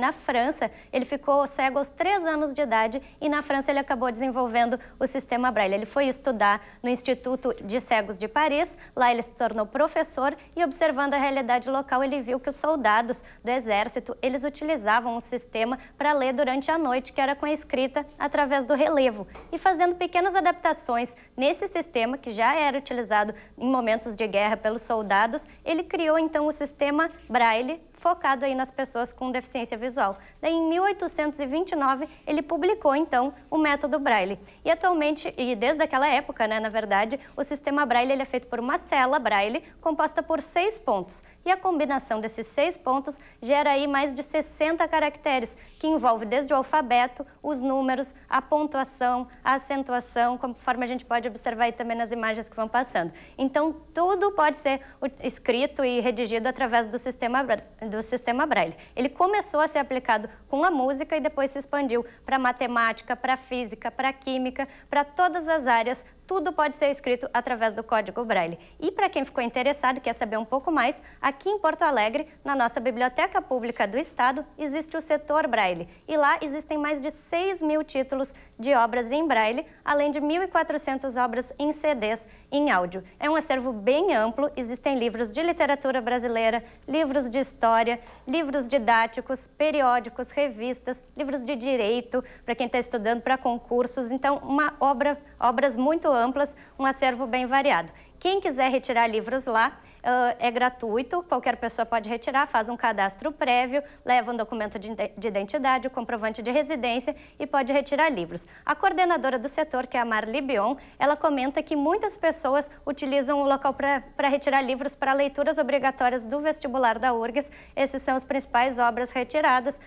na França. Ele ficou cego aos três anos de idade e na França ele acabou desenvolvendo o sistema Braille. Ele foi estudar no Instituto de Cegos de Paris, lá ele se tornou professor e observando a realidade local ele viu que os soldados do exército, eles utilizavam um sistema para ler durante a noite, que era com a escrita através do relevo e fazendo pequenas adaptações nesse sistema que já era utilizado em momentos de guerra pelos soldados, ele criou então o sistema Braille focado aí nas pessoas com deficiência visual. Daí, em 1829, ele publicou, então, o método Braille. E atualmente, e desde aquela época, né, na verdade, o sistema Braille ele é feito por uma cela Braille composta por seis pontos, e a combinação desses seis pontos gera aí mais de 60 caracteres, que envolve desde o alfabeto, os números, a pontuação, a acentuação, conforme a gente pode observar aí também nas imagens que vão passando. Então, tudo pode ser escrito e redigido através do sistema, do sistema Braille. Ele começou a ser aplicado com a música e depois se expandiu para matemática, para física, para química, para todas as áreas tudo pode ser escrito através do código Braille. E para quem ficou interessado e quer saber um pouco mais, aqui em Porto Alegre, na nossa Biblioteca Pública do Estado, existe o setor Braille. E lá existem mais de 6 mil títulos de obras em braille, além de 1.400 obras em CDs em áudio. É um acervo bem amplo, existem livros de literatura brasileira, livros de história, livros didáticos, periódicos, revistas, livros de direito, para quem está estudando para concursos. Então, uma obra, obras muito amplas, um acervo bem variado. Quem quiser retirar livros lá, ah, é gratuito, qualquer pessoa pode retirar, faz um cadastro prévio, leva um documento de identidade, o um comprovante de residência e pode retirar livros. A coordenadora do setor, que é a Marli Bion, ela comenta que muitas pessoas utilizam o local para retirar livros para leituras obrigatórias do vestibular da URGS. Essas são as principais obras retiradas.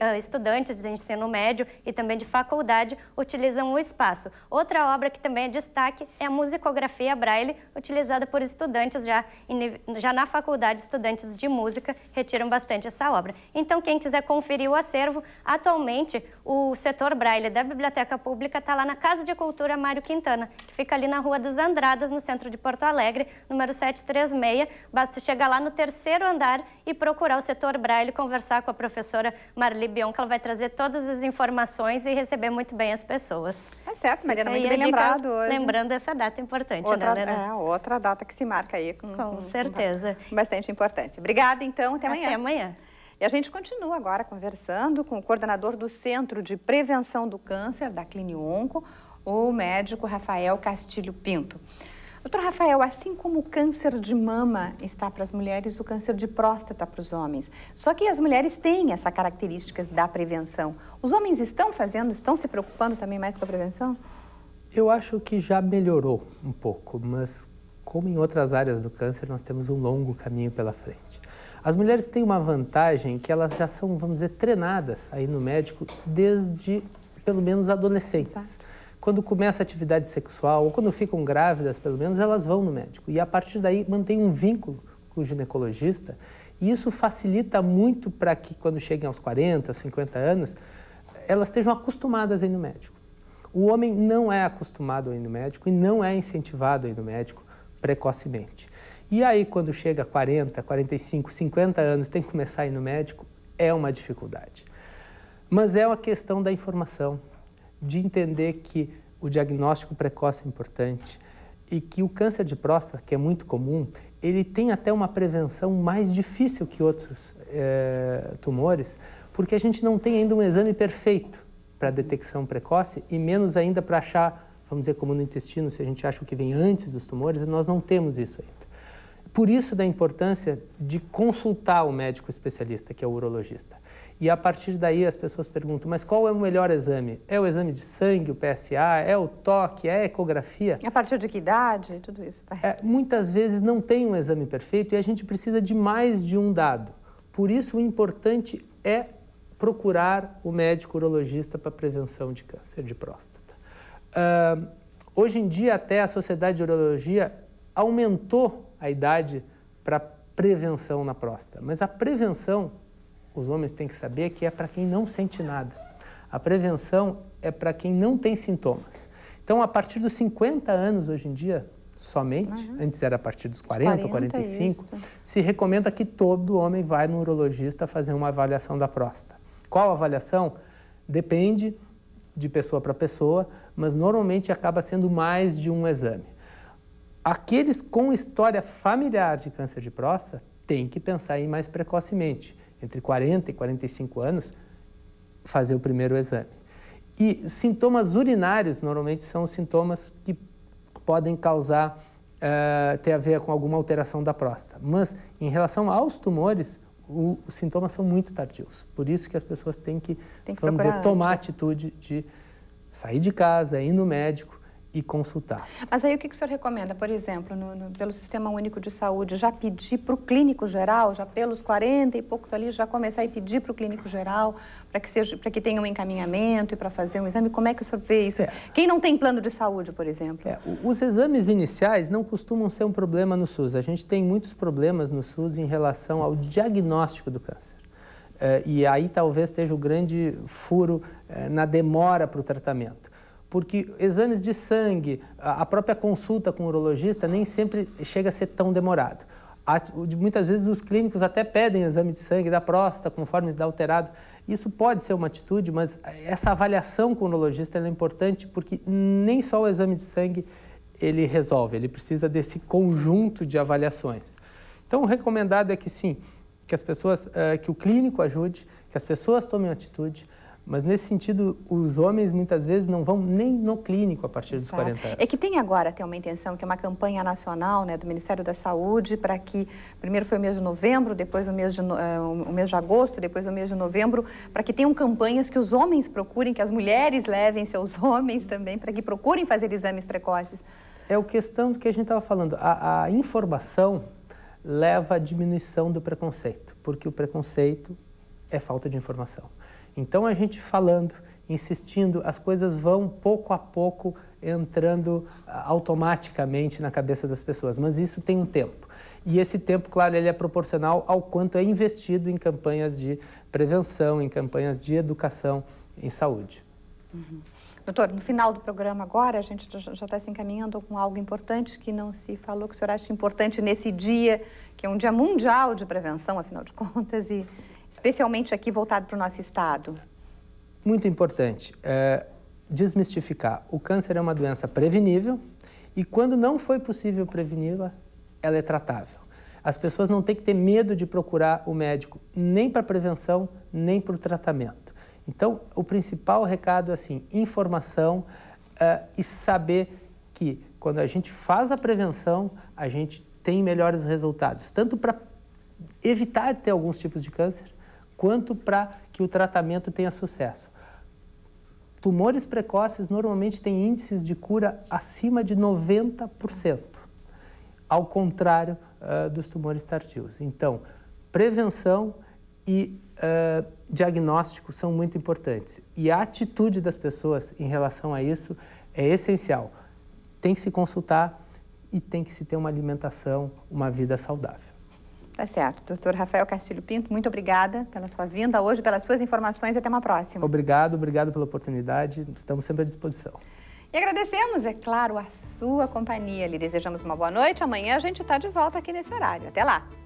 Ah, estudantes de ensino médio e também de faculdade utilizam o espaço. Outra obra que também é destaque é a musicografia braille, utilizada por estudantes já em já na faculdade, estudantes de música retiram bastante essa obra. Então, quem quiser conferir o acervo, atualmente o setor braille da Biblioteca Pública está lá na Casa de Cultura Mário Quintana, que fica ali na Rua dos Andradas, no centro de Porto Alegre, número 736. Basta chegar lá no terceiro andar e procurar o setor braille, conversar com a professora Marli Bion, que ela vai trazer todas as informações e receber muito bem as pessoas. É certo, Mariana, muito bem lembrado hoje. Lembrando essa data importante, outra, né, Lena? É, outra data que se marca aí. Com, com, com certeza. Com bastante importância. Obrigada, então, até amanhã. Até amanhã. E a gente continua agora conversando com o coordenador do Centro de Prevenção do Câncer da Clínio Onco, o médico Rafael Castilho Pinto. Doutor Rafael, assim como o câncer de mama está para as mulheres, o câncer de próstata para os homens. Só que as mulheres têm essa característica da prevenção. Os homens estão fazendo, estão se preocupando também mais com a prevenção? Eu acho que já melhorou um pouco, mas como em outras áreas do câncer, nós temos um longo caminho pela frente. As mulheres têm uma vantagem que elas já são, vamos dizer, treinadas aí no médico desde pelo menos adolescentes. Exato quando começa a atividade sexual ou quando ficam grávidas, pelo menos, elas vão no médico. E a partir daí mantém um vínculo com o ginecologista. E isso facilita muito para que, quando cheguem aos 40, 50 anos, elas estejam acostumadas a ir no médico. O homem não é acostumado a ir no médico e não é incentivado a ir no médico precocemente. E aí, quando chega a 40, 45, 50 anos, tem que começar a ir no médico, é uma dificuldade. Mas é uma questão da informação, de entender que o diagnóstico precoce é importante e que o câncer de próstata, que é muito comum, ele tem até uma prevenção mais difícil que outros é, tumores, porque a gente não tem ainda um exame perfeito para detecção precoce e menos ainda para achar, vamos dizer, como no intestino, se a gente acha o que vem antes dos tumores, nós não temos isso ainda. Por isso da importância de consultar o médico especialista, que é o urologista. E a partir daí as pessoas perguntam: mas qual é o melhor exame? É o exame de sangue, o PSA? É o toque? É a ecografia? A partir de que idade? Tudo isso. É, muitas vezes não tem um exame perfeito e a gente precisa de mais de um dado. Por isso o importante é procurar o médico urologista para prevenção de câncer de próstata. Uh, hoje em dia até a Sociedade de Urologia aumentou a idade para prevenção na próstata. Mas a prevenção, os homens têm que saber que é para quem não sente nada. A prevenção é para quem não tem sintomas. Então, a partir dos 50 anos hoje em dia, somente, uhum. antes era a partir dos 40, 40 45, é se recomenda que todo homem vá no urologista fazer uma avaliação da próstata. Qual avaliação? Depende de pessoa para pessoa, mas normalmente acaba sendo mais de um exame. Aqueles com história familiar de câncer de próstata têm que pensar em mais precocemente, entre 40 e 45 anos, fazer o primeiro exame. E sintomas urinários normalmente são sintomas que podem causar, uh, ter a ver com alguma alteração da próstata. Mas em relação aos tumores, o, os sintomas são muito tardios. Por isso que as pessoas têm que, Tem que vamos dizer, tomar antes. atitude de sair de casa, ir no médico e consultar. Mas aí o que, que o senhor recomenda, por exemplo, no, no, pelo Sistema Único de Saúde, já pedir para o clínico geral, já pelos 40 e poucos ali, já começar a pedir para o clínico geral para que que tenha um encaminhamento e para fazer um exame. Como é que o senhor vê isso? É. Quem não tem plano de saúde, por exemplo? É, os exames iniciais não costumam ser um problema no SUS. A gente tem muitos problemas no SUS em relação ao diagnóstico do câncer. É, e aí talvez esteja o grande furo é, na demora para o tratamento porque exames de sangue, a própria consulta com o urologista nem sempre chega a ser tão demorado. Muitas vezes os clínicos até pedem exame de sangue da próstata conforme está alterado. Isso pode ser uma atitude, mas essa avaliação com o urologista é importante porque nem só o exame de sangue ele resolve, ele precisa desse conjunto de avaliações. Então, o recomendado é que sim, que as pessoas, eh, que o clínico ajude, que as pessoas tomem atitude, mas nesse sentido, os homens muitas vezes não vão nem no clínico a partir dos 40 anos. É que tem agora até uma intenção, que é uma campanha nacional né, do Ministério da Saúde para que, primeiro foi o mês de novembro, depois o mês de, uh, o mês de agosto, depois o mês de novembro, para que tenham campanhas que os homens procurem, que as mulheres levem seus homens também, para que procurem fazer exames precoces. É o questão que a gente estava falando. A, a informação leva à diminuição do preconceito, porque o preconceito é falta de informação. Então a gente falando, insistindo, as coisas vão pouco a pouco entrando ah, automaticamente na cabeça das pessoas, mas isso tem um tempo. E esse tempo, claro, ele é proporcional ao quanto é investido em campanhas de prevenção, em campanhas de educação em saúde. Uhum. Doutor, no final do programa agora, a gente já está se encaminhando com algo importante que não se falou, que o senhor acha importante nesse dia, que é um dia mundial de prevenção, afinal de contas, e especialmente aqui voltado para o nosso estado? Muito importante. É, desmistificar. O câncer é uma doença prevenível e quando não foi possível preveni-la, ela é tratável. As pessoas não têm que ter medo de procurar o médico, nem para prevenção, nem para o tratamento. Então, o principal recado é assim, informação é, e saber que quando a gente faz a prevenção, a gente tem melhores resultados, tanto para evitar ter alguns tipos de câncer, quanto para que o tratamento tenha sucesso. Tumores precoces normalmente têm índices de cura acima de 90%, ao contrário uh, dos tumores tardios. Então, prevenção e uh, diagnóstico são muito importantes. E a atitude das pessoas em relação a isso é essencial. Tem que se consultar e tem que se ter uma alimentação, uma vida saudável. Tá certo. Doutor Rafael Castilho Pinto, muito obrigada pela sua vinda hoje, pelas suas informações e até uma próxima. Obrigado, obrigado pela oportunidade. Estamos sempre à disposição. E agradecemos, é claro, a sua companhia. Lhe desejamos uma boa noite. Amanhã a gente está de volta aqui nesse horário. Até lá!